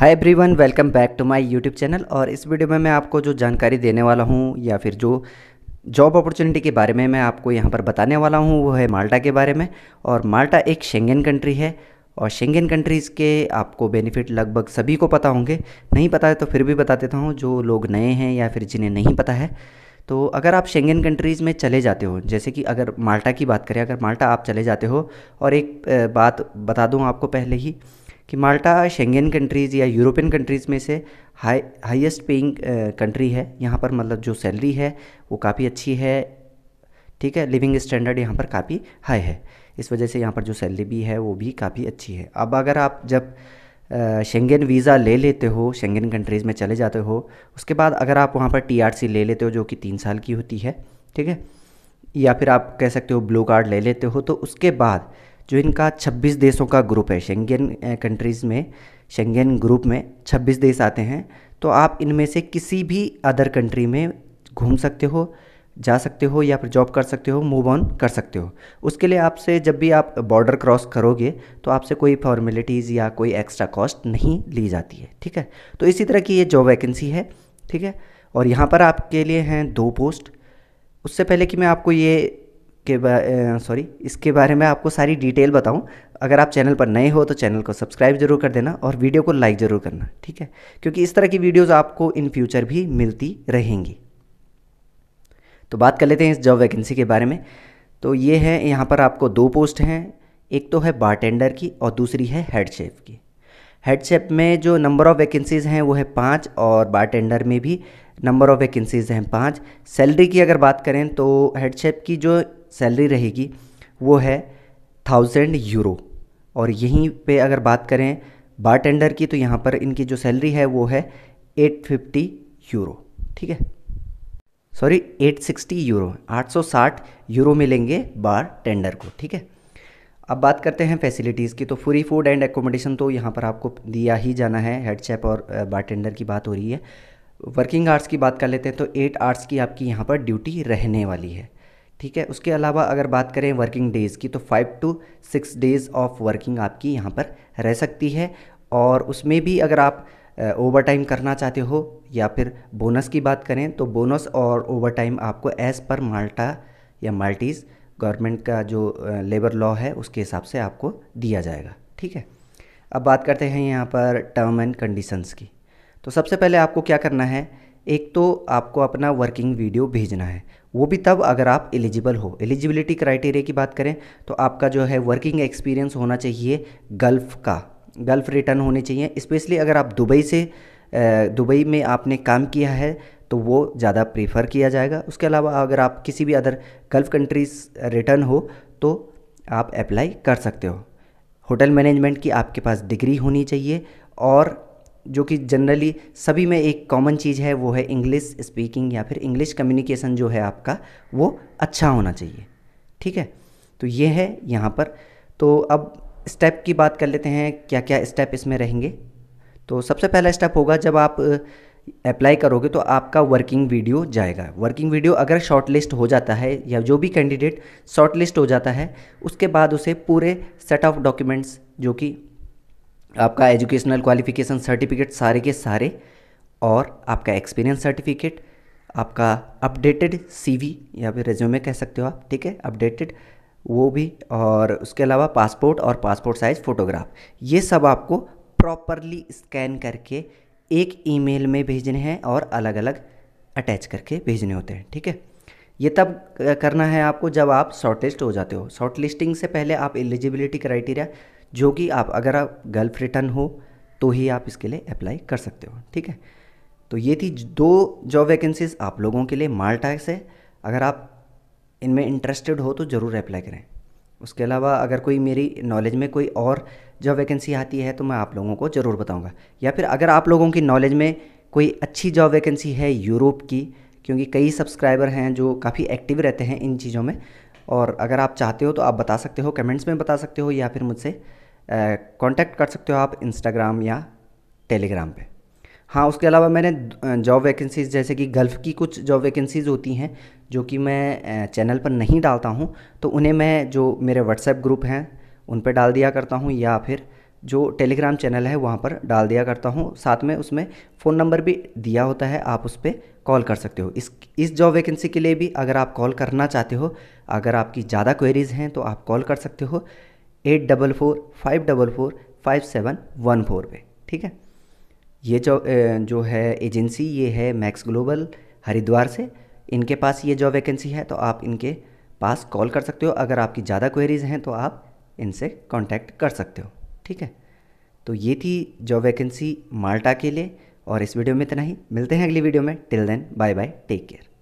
hi everyone welcome back to my YouTube channel और इस video में मैं आपको जो जानकारी देने वाला हूँ या फिर जो जॉब अपॉर्चुनिटी के बारे में मैं आपको यहाँ पर बताने वाला हूँ वो है माल्टा के बारे में और माल्टा एक शेंगेन कंट्री है और शेंगन कंट्रीज़ के आपको बेनिफिट लगभग सभी को पता होंगे नहीं पता है तो फिर भी बता देता हूँ जो लोग नए हैं या फिर जिन्हें नहीं पता है तो अगर आप शेंगन कंट्रीज़ में चले जाते हो जैसे कि अगर माल्टा की बात करें अगर माल्टा आप चले जाते हो और एक बात बता दूँ आपको पहले ही कि माल्टा शेंगेन कंट्रीज़ या यूरोपियन कंट्रीज़ में से हाई हाईएस्ट पेइंग कंट्री है यहाँ पर मतलब जो सैलरी है वो काफ़ी अच्छी है ठीक है लिविंग स्टैंडर्ड यहाँ पर काफ़ी हाई है इस वजह से यहाँ पर जो सैलरी भी है वो भी काफ़ी अच्छी है अब अगर आप जब शेंगेन वीज़ा ले लेते हो शेंगेन कंट्रीज़ में चले जाते हो उसके बाद अगर आप वहाँ पर टीआरसी ले लेते हो जो कि तीन साल की होती है ठीक है या फिर आप कह सकते हो ब्लू कार्ड ले लेते हो तो उसके बाद जो इनका 26 देशों का ग्रुप है शेंगेन कंट्रीज़ में शेंगेन ग्रुप में 26 देश आते हैं तो आप इनमें से किसी भी अदर कंट्री में घूम सकते हो जा सकते हो या फिर जॉब कर सकते हो मूव ऑन कर सकते हो उसके लिए आपसे जब भी आप बॉर्डर क्रॉस करोगे तो आपसे कोई फॉर्मेलिटीज़ या कोई एक्स्ट्रा कॉस्ट नहीं ली जाती है ठीक है तो इसी तरह की ये जॉब वैकेंसी है ठीक है और यहाँ पर आपके लिए हैं दो पोस्ट उससे पहले कि मैं आपको ये इसके सॉरी इसके बारे में आपको सारी डिटेल बताऊं अगर आप चैनल पर नए हो तो चैनल को सब्सक्राइब जरूर कर देना और वीडियो को लाइक ज़रूर करना ठीक है क्योंकि इस तरह की वीडियोज़ आपको इन फ्यूचर भी मिलती रहेंगी तो बात कर लेते हैं इस जॉब वैकेंसी के बारे में तो ये है यहाँ पर आपको दो पोस्ट हैं एक तो है बारटेंडर की और दूसरी है हेड शेफ़ की हेड शेफ़ में जो नंबर ऑफ़ वैकेंसीज़ हैं वो है पाँच और बारटेंडर में भी नंबर ऑफ़ वैकेंसीज़ हैं पाँच सैलरी की अगर बात करें तो हेड शेफ़ की जो सैलरी रहेगी वो है थाउजेंड यूरो और यहीं पे अगर बात करें बार टेंडर की तो यहाँ पर इनकी जो सैलरी है वो है एट फिफ्टी यूरो ठीक है सॉरी एट सिक्सटी यूरो आठ सौ साठ यूरो मिलेंगे बार टेंडर को ठीक है अब बात करते हैं फैसिलिटीज़ की तो फ्री फूड एंड एकोमोडेशन तो यहाँ पर आपको दिया ही जाना है हेड शेफ और बार टेंडर की बात हो रही है वर्किंग आवर्स की बात कर लेते हैं तो एट आवर्स की आपकी यहाँ पर ड्यूटी रहने वाली है ठीक है उसके अलावा अगर बात करें वर्किंग डेज़ की तो five to six days of working आपकी यहाँ पर रह सकती है और उसमें भी अगर आप ओवर टाइम करना चाहते हो या फिर बोनस की बात करें तो बोनस और ओवर टाइम आपको एज़ पर माल्टा या माल्टीज़ गवर्नमेंट का जो लेबर लॉ है उसके हिसाब से आपको दिया जाएगा ठीक है अब बात करते हैं यहाँ पर टर्म एंड कंडीशंस की तो सबसे पहले आपको क्या करना है एक तो आपको अपना वर्किंग वीडियो भेजना है वो भी तब अगर आप एलिजिबल हो एलिजिबिलिटी क्राइटेरिया की बात करें तो आपका जो है वर्किंग एक्सपीरियंस होना चाहिए गल्फ़ का गल्फ़ रिटर्न होने चाहिए स्पेशली अगर आप दुबई से दुबई में आपने काम किया है तो वो ज़्यादा प्रीफर किया जाएगा उसके अलावा अगर आप किसी भी अदर गल्फ़ कंट्रीज़ रिटर्न हो तो आप अप्लाई कर सकते हो होटल मैनेजमेंट की आपके पास डिग्री होनी चाहिए और जो कि जनरली सभी में एक कॉमन चीज़ है वो है इंग्लिश स्पीकिंग या फिर इंग्लिश कम्युनिकेशन जो है आपका वो अच्छा होना चाहिए ठीक है तो ये है यहाँ पर तो अब स्टेप की बात कर लेते हैं क्या क्या स्टेप इसमें रहेंगे तो सबसे पहला स्टेप होगा जब आप अप्लाई करोगे तो आपका वर्किंग वीडियो जाएगा वर्किंग वीडियो अगर शॉर्ट लिस्ट हो जाता है या जो भी कैंडिडेट शॉर्ट लिस्ट हो जाता है उसके बाद उसे पूरे सेट ऑफ डॉक्यूमेंट्स जो कि आपका एजुकेशनल क्वालिफिकेशन सर्टिफिकेट सारे के सारे और आपका एक्सपीरियंस सर्टिफिकेट आपका अपडेटेड सीवी या फिर रेज्यूमे कह सकते हो आप ठीक है अपडेटेड वो भी और उसके अलावा पासपोर्ट और पासपोर्ट साइज़ फ़ोटोग्राफ ये सब आपको प्रॉपरली स्कैन करके एक ईमेल में भेजने हैं और अलग अलग अटैच करके भेजने होते हैं ठीक है ये तब करना है आपको जब आप शॉर्टलिस्ट हो जाते हो शॉर्टलिस्टिंग से पहले आप एलिजिबिलिटी क्राइटेरिया जो कि आप अगर आप गल्फ रिटर्न हो तो ही आप इसके लिए अप्लाई कर सकते हो ठीक है तो ये थी दो जॉब वैकेंसीज आप लोगों के लिए माल्टा से अगर आप इनमें इंटरेस्टेड हो तो ज़रूर अप्लाई करें उसके अलावा अगर कोई मेरी नॉलेज में कोई और जॉब वैकेंसी आती है तो मैं आप लोगों को ज़रूर बताऊंगा या फिर अगर आप लोगों की नॉलेज में कोई अच्छी जॉब वैकेंसी है यूरोप की क्योंकि कई सब्सक्राइबर हैं जो काफ़ी एक्टिव रहते हैं इन चीज़ों में और अगर आप चाहते हो तो आप बता सकते हो कमेंट्स में बता सकते हो या फिर मुझसे कांटेक्ट कर सकते हो आप इंस्टाग्राम या टेलीग्राम पे हाँ उसके अलावा मैंने जॉब वैकेंसीज़ जैसे कि गल्फ़ की कुछ जॉब वैकेंसीज़ होती हैं जो कि मैं चैनल पर नहीं डालता हूँ तो उन्हें मैं जो मेरे व्हाट्सएप ग्रुप हैं उन पर डाल दिया करता हूँ या फिर जो टेलीग्राम चैनल है वहाँ पर डाल दिया करता हूँ साथ में उसमें फ़ोन नंबर भी दिया होता है आप उस पर कॉल कर सकते हो इस इस जॉब वैकेंसी के लिए भी अगर आप कॉल करना चाहते हो अगर आपकी ज़्यादा क्वेरीज़ हैं तो आप कॉल कर सकते हो eight double four five double four five seven one four पे ठीक है ये जो जो है एजेंसी ये है मैक्स ग्लोबल हरिद्वार से इनके पास ये जॉब वैकेंसी है तो आप इनके पास कॉल कर सकते हो अगर आपकी ज़्यादा क्वेरीज़ हैं तो आप इनसे कांटेक्ट कर सकते हो ठीक है तो ये थी जॉब वैकेंसी माल्टा के लिए और इस वीडियो में इतना ही मिलते हैं अगली वीडियो में till then bye bye take care